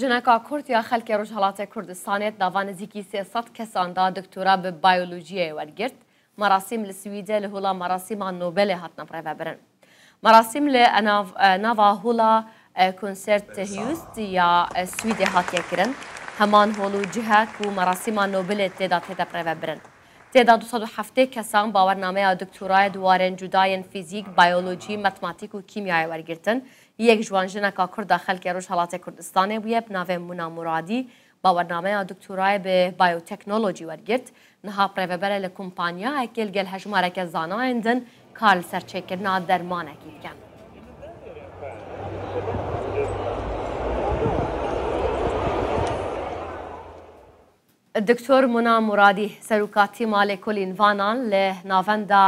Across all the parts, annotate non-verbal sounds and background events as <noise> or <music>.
Jineka Kurd ya xelkê Rojhilatê Kurdistanê dava nêzîkî sê sed kesan da doktora bi biyolojiyê wergirt. Marasîm li Swîdê li hûla marasîma Nobelê e hatna prevebirin. Marasîm li e, nava hûla konsert e, hiyûst ya Swîdê hatiye kirin. Heman holû cihe ku marasîma Nobelê tê da tê de prevebirin. تعداد 207 کەسان باوەرنامەیە دکتۆرایە دووارێن جودایەن فیزیک بایۆلۆجی مەتماتیک و کیمیای وەرگتن یەک ژوانژنەکە کووردا خەلکی ڕۆژ هەڵاتی کوردستانی بووە بناوێ منامورادی باوەرنامەیە دکتۆرای بێ بایۆتەکنۆلۆجی وەرگرت نها پرێڤبەرە لە کمپانیایەکێ گەل هەژمارەکە زانایندن کار سەرچێکردنا دەرمانەکی بکەن. دکتۆر منا مرادی سەرکاتی مالێکۆلین وانان لە ناوەندا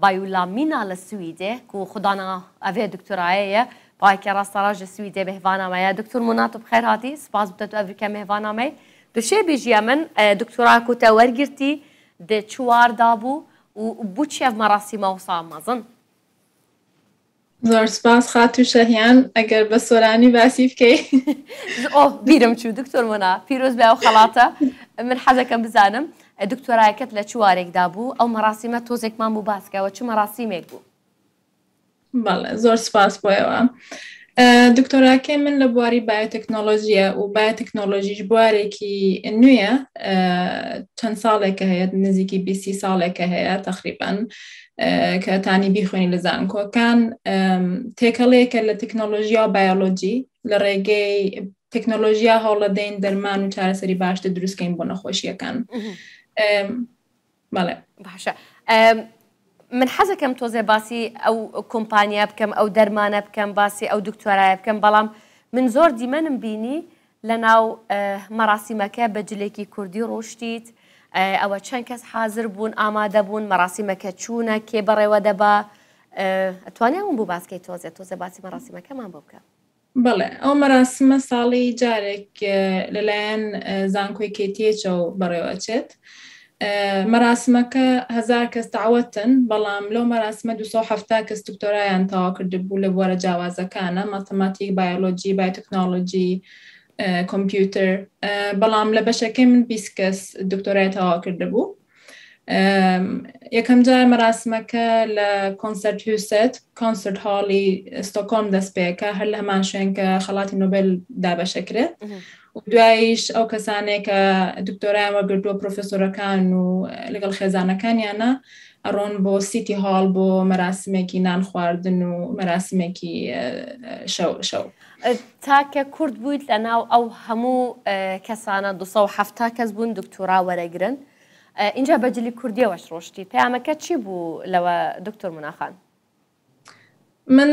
بایولامینا لە سویدێ و خوددانا ئەvê دکتۆرایەیە پایکێرا سەراژە سویدێ بهێوانامەیە دکتور منات بخێر هاتی سپاس بدەت ئەڤکە مێوانامەی دوشێ بێژیە من دکتۆرا کوتە وەرگرتی دێ چواردا بوو و بچێ مەڕاستی مەوسا مەزن. زۆر سپاس خات و شەهیان ئەگەر بە سۆرانی باسی بکەیت <laughs> بیرم چوو دکتۆر مۆنا پیرۆز بیا و خەڵاتە من حەزەکەم بزانم دکتۆرایەکەت لە چوارێکدا بوو ئەو مەراسیمە تۆزێکمان بوو باسکەوە چ مەراسیمێک بوو بەڵێ زۆر سپاس بۆیەوە. دکتۆراکە من لە بواری بایۆتەکنۆلۆژیە و بایۆتەکنۆلۆژیش بوارێکی نوێە چەند ساڵێکە هەیە نزیکی بیسی ساڵێکە هەیە تقریبان کە تانیبی خوێنی لە زانکۆکان تێکەڵەیەکە لە تەکنۆلۆژیا بایۆلۆجی لە ڕێگەی تەکنۆلۆژیا هەوڵەدەین دەرمان و چارەسەری باشتە دروستکەین بۆ نەخۆشیەکان بەڵێ باشە. من حەزەکەم تۆزێ باسی ئەو کۆمپانیا بکەم ئەو دەرمانە بکەم باسی ئەو دکتۆرایە بکەم بەڵام من زۆر دیمەنم بینی لە ناو مەراسیمەکە بە جلێکی کوردی ڕۆشتیت ئەوە چەند کەس حاضر بوون ئامادە بوون مەراسیمەکە چوونە کێ بەڕێوە دەبا ئەتوانیان بوو باسکەی تۆزێت تۆزە باسی مەراسیمەکەمان بۆ بکە بڵێ ئەو مەراسمە ساڵی جارێک لەلایەن زانکۆی کێتیەچە و بەڕێوەچێت. مەراسمەکە هزار کەس داوەتن بەڵام لەو مەراسمە 1970 کەس دکتۆرایان تەوا کردبوو لە بوارە جیاوازەکانە ماتەماتیک بایۆلۆجی بایتەکنۆلۆجی کۆمپیوتەر بەڵام لە بەشەکەی من 20 کەس دکتۆرای تەوا کردبوو یەکەم جار مەراسمەکە لە کۆنسرت هوست کۆنسرت هاڵی ستۆکۆم دەستپێکە هەر لە هەمان شوێنکە خەڵاتی نوبل دابەشەکرێت دواییش ئەو کەسانێکە دکتۆرایانوە گردووە پرۆفسۆرەکان و لەگەڵ خێزانەکانیانە ئەڕۆن بۆ سیتی هاڵ بۆ مەراسمێکی نان خواردن و مەراسمێکی شەو. تاکە کورد بوویت لە ناو ئەو هەموو کەسانە 270 کەس بوون دکتۆرا وەرەگرن. اینجا بەجلی کوردیەوەش ڕۆشتی پامەکە چی بوو لەوە دکتۆر مناخان من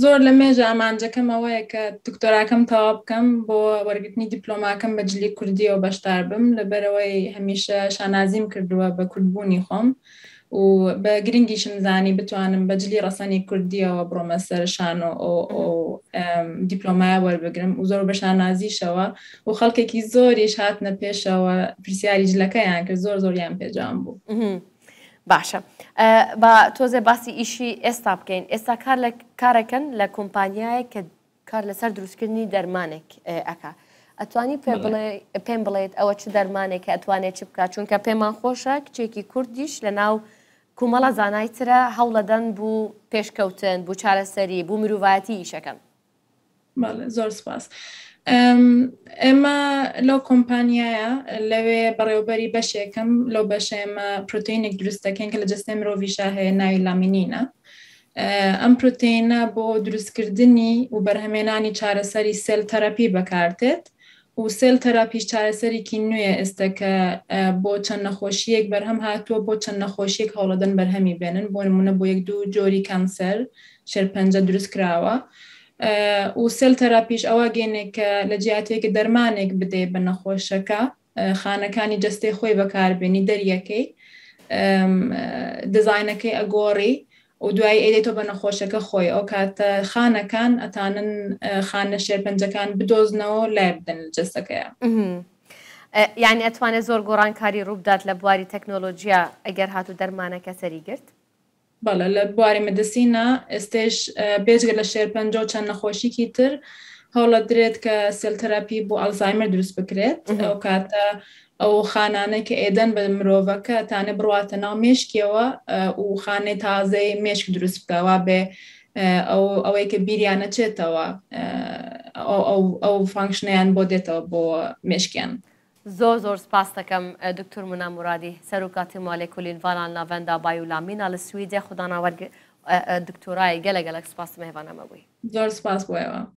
زۆر لە مێژە ئامانجەکەمەوەیە کە دکتۆراکەم تەوا بکەم بۆ وەرگتنی دیپلۆماکەم بەجلی کوردی و بەشدار بم لەبەرەوەی هەمیشە شانازیم کردووە بە کوردبوونی خۆم. و بە گرنگیشم زانی بتوانم بەجلی ڕسانی کوردیەوە بڕۆمە سەرشان و دیپلۆمایە وەربگرم و زۆر بەشان نازیشەوە و خەڵکێکی زۆریش هاتنە پێشەوە پرسیاری جلەکەیان کرد زۆر زۆریان پێجان بوو. باشە بە تۆزێ باسی ئیشی ئێستا بکەین ئێستا کارەکەن لە کۆمپانیایە کە کار لەسەر دروستکردنی دەرمانێک ئەک ئەتوانی پێ پێم بڵێت ئەوە چ دەرمانێک ئەتوانێت چ بکات چونکە پێمان خۆشە کچێکی کوردیش لە ناو کومەڵە زانای ترە هەوڵەدەن بوو پێشکەوتن بوو چارەسەری بوو مرۆڤەتی ئیشەکەم زۆر سپاس. ئێمە لەو کۆمپانیایە لەوێ بەڕێوبەری بەشێکم لەو بەشە ئێمە پروتینێک دروستەکەن کە لە جستەی مرۆڤیشە هەیە ناوی لامینینە. ئەم پروتینە بۆ دروستکردنی و بەرهەمێنانی چارەسەری سل تەرەپی بەکارتێت و سێل تەراپیش چارەسەرێکی نوێ ئێستا کە بۆ چەند نەخۆشیەک بەرهەم هاتووە بۆ چەند نەخۆشیێک هەوڵەدەن بەرهەمی بێنن بۆ نمونە بۆ یەک دوو جۆری کانسەر شەرپەنجە دروست کراوە. و سل تەراپیش ئەوە گەێنێک کە لە جیاتێکی دەرمانێک بدێ بە نەخۆشەکە خانەکانی جستەی خۆی بەکاربیێنی دەریەکەی دزینەکەی ئەگۆڕی و دوایی ئەیدەی تۆ بە نەخۆشەکە خۆی ئەو کاتە خانەکان ئەتانن خانە شێرپەنجەکان بدۆزنەوە لای بدەن جستەکەیە. یعنی ئەتوانێت زۆر گۆڕانکاری ڕووبدات لە بواری تەکنۆلۆژیا ئەگەر هاتو دەرمانەکە سەری گرت. بەڵە لە بواری مدەسینە ئێستێش بێژگە لە شێرپەنجۆ چەند نەخۆشیکی تر هەوڵە درێت کە سلتەراپی بۆ ئەلزایمر دروست بکرێت ئەو کاتە ئەو خانانە کە ئێدەن بە مرۆڤەکە تانە بڕاتە ناو مشکیەوە و خانێ تازەی مشک دروست بکەوە بێ ئەوەی کە بیریانە چێتەوە ئەو فانکشنیان بۆ دێتەوە بۆ مشکیان. زۆر زۆر سپاس دەکەم دکتور منامورادی سەرکاتی مالێک کولینڤان ناوەندا بای و لامینا لە سویدە خودداناوەرگ دکتۆرای گەلە گەلک سپاس مەێوانەمەبووی. زۆر سپاس بۆەوە.